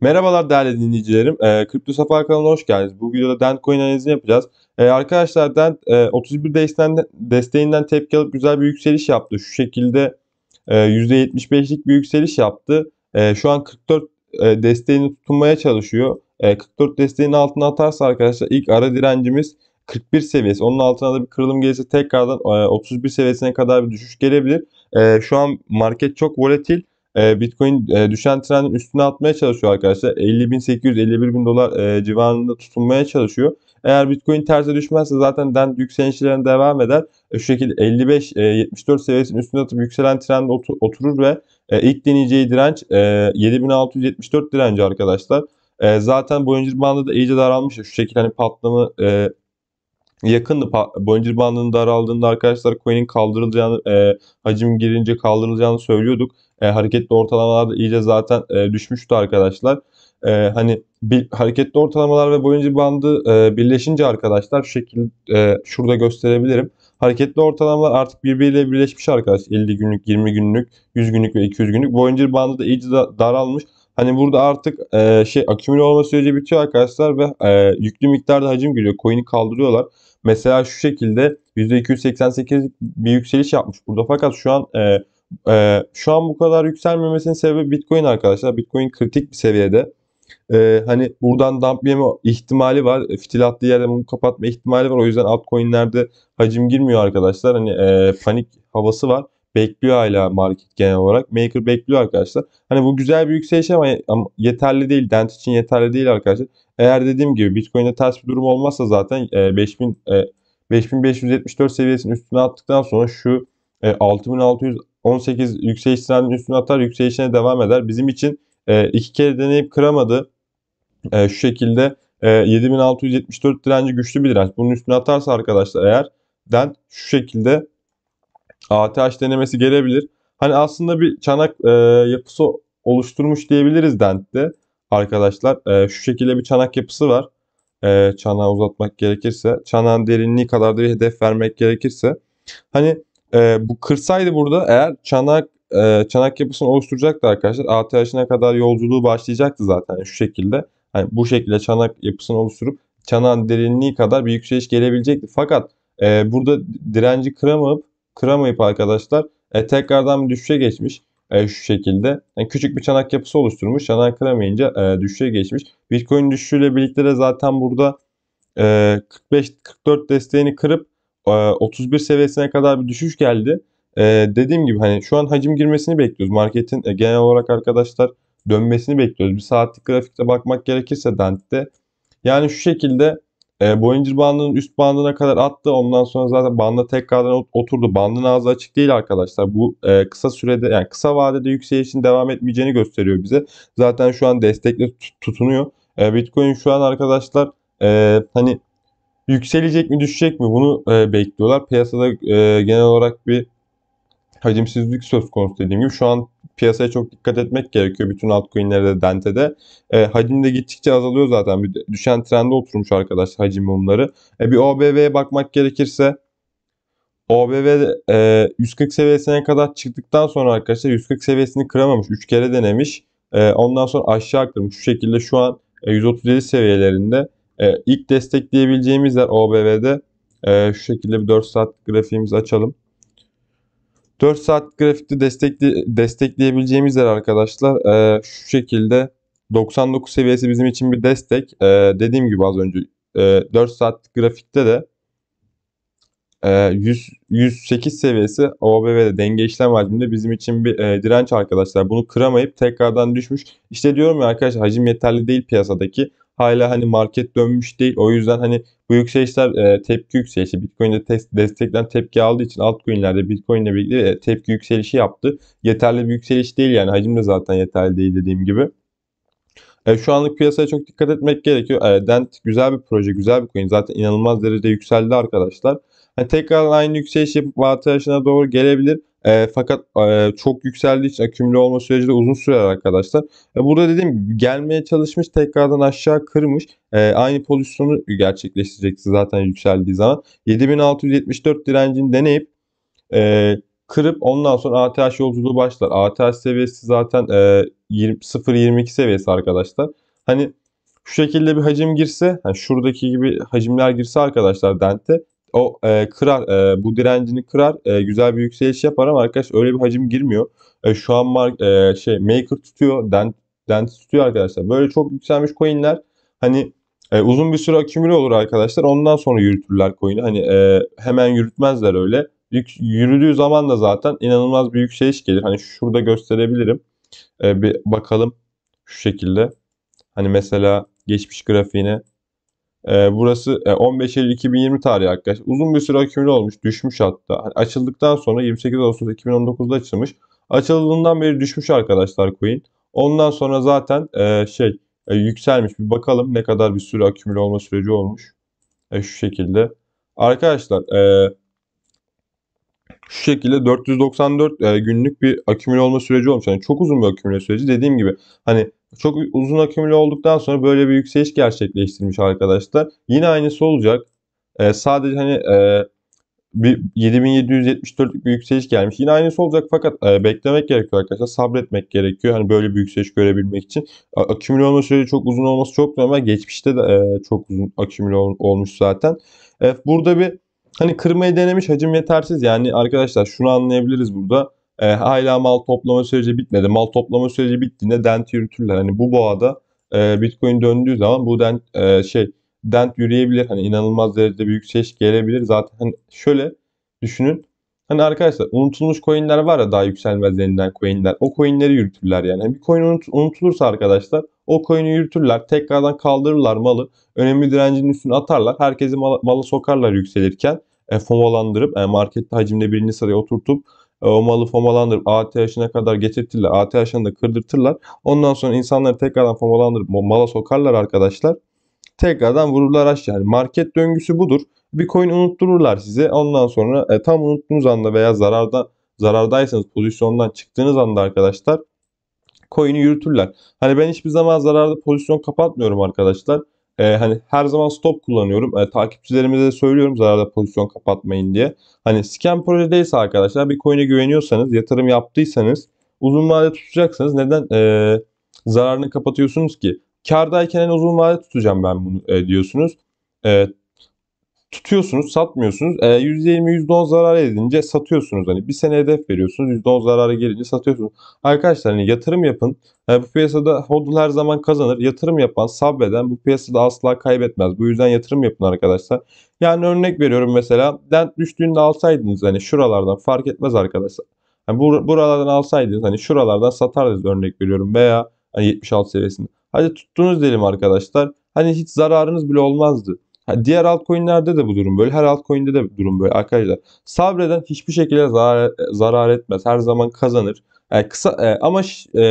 Merhabalar değerli dinleyicilerim. E, Kripto Safa kanalına hoş geldiniz. Bu videoda Dent Coin analizini yapacağız. E, arkadaşlar Dent e, 31 desteğinden, desteğinden tepki alıp güzel bir yükseliş yaptı. Şu şekilde e, %75'lik bir yükseliş yaptı. E, şu an 44 e, desteğini tutunmaya çalışıyor. E, 44 desteğin altına atarsa arkadaşlar ilk ara direncimiz 41 seviyesi. Onun altına da bir kırılım gelirse tekrardan e, 31 seviyesine kadar bir düşüş gelebilir. E, şu an market çok volatil. Ee, Bitcoin e, düşen trendin üstüne atmaya çalışıyor arkadaşlar. 50.800-51.000 dolar e, civarında tutunmaya çalışıyor. Eğer Bitcoin terse düşmezse zaten dent yükselişlerine devam eder. E, şu şekilde 55-74 seviyesinin üstüne atıp yükselen trend oturur ve ilk deneyeceği direnç 7674 direnci arkadaşlar. Zaten Bollinger bandı da iyice daralmış. Şu şekilde hani patlama yakındı. boncuk bandının daraldığında arkadaşlar coin'in kaldırılacağını, e, hacim girince kaldırılacağını söylüyorduk. E, hareketli ortalamalar da iyice zaten e, düşmüştü arkadaşlar. E, hani bir, hareketli ortalamalar ve Bollinger bandı e, birleşince arkadaşlar şu şekilde e, şurada gösterebilirim. Hareketli ortalamalar artık birbiriyle birleşmiş arkadaşlar. 50 günlük, 20 günlük, 100 günlük ve 200 günlük. Bollinger bandı da iyice da, daralmış. Hani burada artık e, şey akümüle olma süreci bitiyor arkadaşlar ve e, yüklü miktarda hacim giriyor. Coin'i kaldırıyorlar. Mesela şu şekilde %288 bir yükseliş yapmış burada. Fakat şu an e, e, şu an bu kadar yükselmemesinin sebebi Bitcoin arkadaşlar. Bitcoin kritik bir seviyede. E, hani buradan dump yeme ihtimali var. E, fitil attığı yerde bunu kapatma ihtimali var. O yüzden altcoin'lerde hacim girmiyor arkadaşlar. Hani e, panik havası var bekliyor hala market genel olarak. Maker bekliyor arkadaşlar. Hani bu güzel bir yükseliş ama, ama yeterli değil. Dent için yeterli değil arkadaşlar. Eğer dediğim gibi Bitcoin'de ters bir durum olmazsa zaten e, 5000 e, 5574 seviyesinin üstüne attıktan sonra şu e, 6618 yükseliş trendinin üstüne atar yükselişine devam eder. Bizim için e, iki kere deneyip kıramadı. E, şu şekilde e, 7674 direnci güçlü bir direnç. Bunun üstüne atarsa arkadaşlar eğer den şu şekilde ATH denemesi gelebilir. Hani aslında bir çanak e, yapısı oluşturmuş diyebiliriz Dent'te arkadaşlar. E, şu şekilde bir çanak yapısı var. E, çanağı uzatmak gerekirse. Çanağın derinliği kadar da bir hedef vermek gerekirse. Hani e, bu kırsaydı burada eğer çanak e, çanak yapısını oluşturacaktı arkadaşlar. ATH'ine kadar yolculuğu başlayacaktı zaten şu şekilde. Hani bu şekilde çanak yapısını oluşturup çanağın derinliği kadar bir yükseliş gelebilecekti. Fakat e, burada direnci kıramayıp kıramayıp arkadaşlar e, tekrardan bir düşüşe geçmiş. E, şu şekilde yani küçük bir çanak yapısı oluşturmuş. Çanak kıramayınca e, düşüşe geçmiş. Bitcoin düşüşüyle birlikte de zaten burada e, 45-44 desteğini kırıp e, 31 seviyesine kadar bir düşüş geldi. E, dediğim gibi hani şu an hacim girmesini bekliyoruz. Marketin e, genel olarak arkadaşlar dönmesini bekliyoruz. Bir saatlik grafikte bakmak gerekirse Dent'te. Yani şu şekilde e, Bollinger bandının üst bandına kadar attı. Ondan sonra zaten banda tekrardan oturdu. Bandın ağzı açık değil arkadaşlar. Bu e, kısa sürede yani kısa vadede yükselişin devam etmeyeceğini gösteriyor bize. Zaten şu an destekle tutunuyor. E, Bitcoin şu an arkadaşlar e, hani yükselecek mi düşecek mi bunu e, bekliyorlar. Piyasada e, genel olarak bir hacimsizlik söz konusu dediğim gibi. Şu an piyasaya çok dikkat etmek gerekiyor. Bütün altcoin'lerde de Dente'de. E, hacim de gittikçe azalıyor zaten. Bir düşen trende oturmuş arkadaşlar hacim mumları. E, bir OBV'ye bakmak gerekirse OBV e, 140 seviyesine kadar çıktıktan sonra arkadaşlar 140 seviyesini kıramamış. 3 kere denemiş. E, ondan sonra aşağı kırmış. Şu şekilde şu an e, 137 seviyelerinde. E, ilk destekleyebileceğimiz yer OBV'de. E, şu şekilde bir 4 saat grafiğimizi açalım. 4 saat grafikte destekli, destekleyebileceğimiz yer arkadaşlar e, şu şekilde 99 seviyesi bizim için bir destek. E, dediğim gibi az önce e, 4 saat grafikte de 100, ee, 108 seviyesi OBV'de denge işlem hacminde bizim için bir e, direnç arkadaşlar. Bunu kıramayıp tekrardan düşmüş. İşte diyorum ya arkadaşlar hacim yeterli değil piyasadaki. Hala hani market dönmüş değil. O yüzden hani bu yükselişler e, tepki yükselişi. Bitcoin'de test, destekten tepki aldığı için altcoin'lerde Bitcoin'le birlikte e, tepki yükselişi yaptı. Yeterli bir yükseliş değil yani hacim de zaten yeterli değil dediğim gibi. E, şu anlık piyasaya çok dikkat etmek gerekiyor. E, Dent güzel bir proje, güzel bir coin. Zaten inanılmaz derecede yükseldi arkadaşlar. Yani e, tekrar aynı yükseliş yapıp artışına doğru gelebilir. E, fakat e, çok yükseldiği için akümüle olma süreci de uzun sürer arkadaşlar. E, burada dediğim gibi gelmeye çalışmış tekrardan aşağı kırmış. E, aynı pozisyonu gerçekleştirecekti zaten yükseldiği zaman. 7674 direncini deneyip e, kırıp ondan sonra ATH yolculuğu başlar. ATH seviyesi zaten e, 0.22 seviyesi arkadaşlar. Hani şu şekilde bir hacim girse, yani şuradaki gibi hacimler girse arkadaşlar Dent'te o e, kırar, e, bu direncini kırar, e, güzel bir yükseliş yapar ama arkadaş öyle bir hacim girmiyor. E, şu an mark, e, şey Maker tutuyor, Dent, Dent tutuyor arkadaşlar. Böyle çok yükselmiş coinler hani e, uzun bir süre akümüle olur arkadaşlar. Ondan sonra yürütürler coin'i. Hani e, hemen yürütmezler öyle. Yük, yürüdüğü zaman da zaten inanılmaz bir yükseliş gelir. Hani şurada gösterebilirim. E, bir bakalım şu şekilde. Hani mesela geçmiş grafiğine e, burası e, 15 Eylül 2020 tarihi arkadaşlar. Uzun bir süre akümüle olmuş. Düşmüş hatta. Hani açıldıktan sonra 28 Ağustos 2019'da açılmış. Açıldığından beri düşmüş arkadaşlar coin. Ondan sonra zaten e, şey e, yükselmiş. Bir bakalım ne kadar bir süre akümüle olma süreci olmuş. E, şu şekilde. Arkadaşlar e, şu şekilde 494 e, günlük bir akümüle olma süreci olmuş. Yani çok uzun bir akümüle süreci. Dediğim gibi hani çok uzun akümüle olduktan sonra böyle bir yükseliş gerçekleştirmiş arkadaşlar. Yine aynısı olacak. E, sadece hani e, bir 7774'lük bir yükseliş gelmiş. Yine aynısı olacak fakat e, beklemek gerekiyor arkadaşlar. Sabretmek gerekiyor. Hani böyle bir yükseliş görebilmek için. Akümüle olma süreci çok uzun olması çok normal. Geçmişte de e, çok uzun akümüle ol, olmuş zaten. E, burada bir Hani kırmayı denemiş hacim yetersiz yani arkadaşlar şunu anlayabiliriz burada. E, hala mal toplama süreci bitmedi. Mal toplama süreci bittiğinde dent yürütürler. Hani bu boğada e, Bitcoin döndüğü zaman bu dent e, şey dent yürüyebilir. Hani inanılmaz derecede bir yükseliş gelebilir. Zaten hani şöyle düşünün. Hani arkadaşlar unutulmuş coinler var ya daha yükselmez denilen coinler. O coinleri yürütürler yani. yani bir coin unut, unutulursa arkadaşlar o coin'i yürütürler. Tekrardan kaldırırlar malı. Önemli direncin üstüne atarlar. Herkesi mala, mala sokarlar yükselirken e, fomalandırıp e, markette hacimde birini sıraya oturtup e, o malı fomalandırıp ATH'ine kadar getirtirler. ATH'ını da kırdırtırlar. Ondan sonra insanları tekrardan fomalandırıp mala sokarlar arkadaşlar. Tekrardan vururlar aşağı. Yani market döngüsü budur. Bir Bitcoin unuttururlar size. Ondan sonra e, tam unuttuğunuz anda veya zararda zarardaysanız pozisyondan çıktığınız anda arkadaşlar coin'i yürütürler. Hani ben hiçbir zaman zararda pozisyon kapatmıyorum arkadaşlar. E, hani her zaman stop kullanıyorum. E, ee, takipçilerimize de söylüyorum zararda pozisyon kapatmayın diye. Hani scam projedeyse arkadaşlar bir coin'e güveniyorsanız, yatırım yaptıysanız uzun vade tutacaksanız Neden e, zararını kapatıyorsunuz ki? Kardayken en uzun vade tutacağım ben bunu e, diyorsunuz. E, tutuyorsunuz satmıyorsunuz. E, %20 %10 zarar edince satıyorsunuz. Hani bir sene hedef veriyorsunuz. %10 zarara gelince satıyorsunuz. Arkadaşlar hani yatırım yapın. E, bu piyasada hodl her zaman kazanır. Yatırım yapan sabreden bu piyasada asla kaybetmez. Bu yüzden yatırım yapın arkadaşlar. Yani örnek veriyorum mesela dent düştüğünde alsaydınız hani şuralardan fark etmez arkadaşlar. Yani bur buralardan alsaydınız hani şuralardan satardınız örnek veriyorum veya hani 76 seviyesinde. Hadi tuttunuz diyelim arkadaşlar. Hani hiç zararınız bile olmazdı. Diğer altcoin'lerde de bu durum böyle. Her altcoin'de de durum böyle arkadaşlar. Sabreden hiçbir şekilde zarar, e, zarar etmez. Her zaman kazanır. Yani e, kısa e, ama e,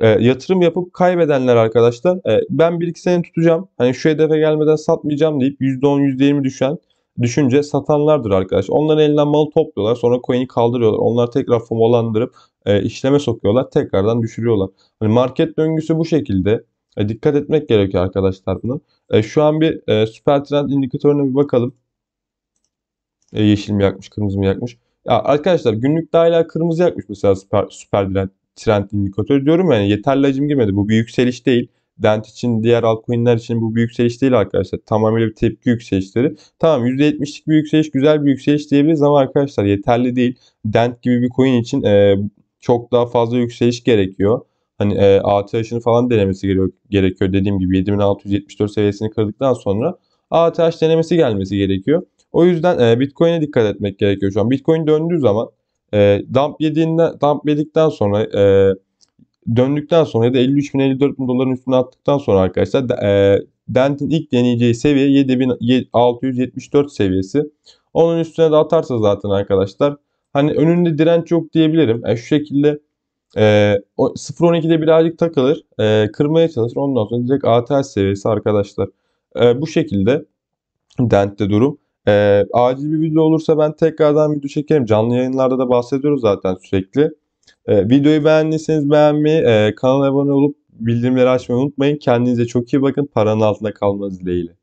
e, yatırım yapıp kaybedenler arkadaşlar e, ben 1-2 sene tutacağım. Hani şu hedefe gelmeden satmayacağım deyip %10 %20 düşen düşünce satanlardır arkadaşlar. Onların elinden malı topluyorlar. Sonra coin'i kaldırıyorlar. Onlar tekrar FOMO'landırıp e, işleme sokuyorlar. Tekrardan düşürüyorlar. Hani market döngüsü bu şekilde. E, dikkat etmek gerekiyor arkadaşlar bunu. E, şu an bir e, süper trend indikatörüne bir bakalım. E, yeşil mi yakmış, kırmızı mı yakmış? Ya arkadaşlar günlük hala kırmızı yakmış mesela süper, süper trend, trend indikatörü diyorum yani yeterli hacim girmedi. Bu bir yükseliş değil. Dent için, diğer altcoin'ler için bu bir yükseliş değil arkadaşlar. Tamamıyla bir tepki yükselişleri. Tamam %70'lik bir yükseliş, güzel bir yükseliş diyebiliriz ama arkadaşlar yeterli değil. Dent gibi bir coin için e, çok daha fazla yükseliş gerekiyor hani e, ATH'ını falan denemesi gerekiyor, Dediğim gibi 7674 seviyesini kırdıktan sonra ATH denemesi gelmesi gerekiyor. O yüzden e, Bitcoin'e dikkat etmek gerekiyor şu an. Bitcoin döndüğü zaman e, dump, yediğinde, dump yedikten sonra e, döndükten sonra ya da 53 bin 54 bin doların üstüne attıktan sonra arkadaşlar e, Dent'in ilk deneyeceği seviye 7674 seviyesi. Onun üstüne de atarsa zaten arkadaşlar hani önünde direnç yok diyebilirim. Yani e, şu şekilde e, o 0.12'de birazcık takılır. E, kırmaya çalışır. Ondan sonra direkt ATH seviyesi arkadaşlar. E, bu şekilde Dent'te durum. E, acil bir video olursa ben tekrardan video çekerim. Canlı yayınlarda da bahsediyoruz zaten sürekli. E, videoyu beğendiyseniz beğenmeyi, e, kanala abone olup bildirimleri açmayı unutmayın. Kendinize çok iyi bakın. Paranın altında kalmanız dileğiyle.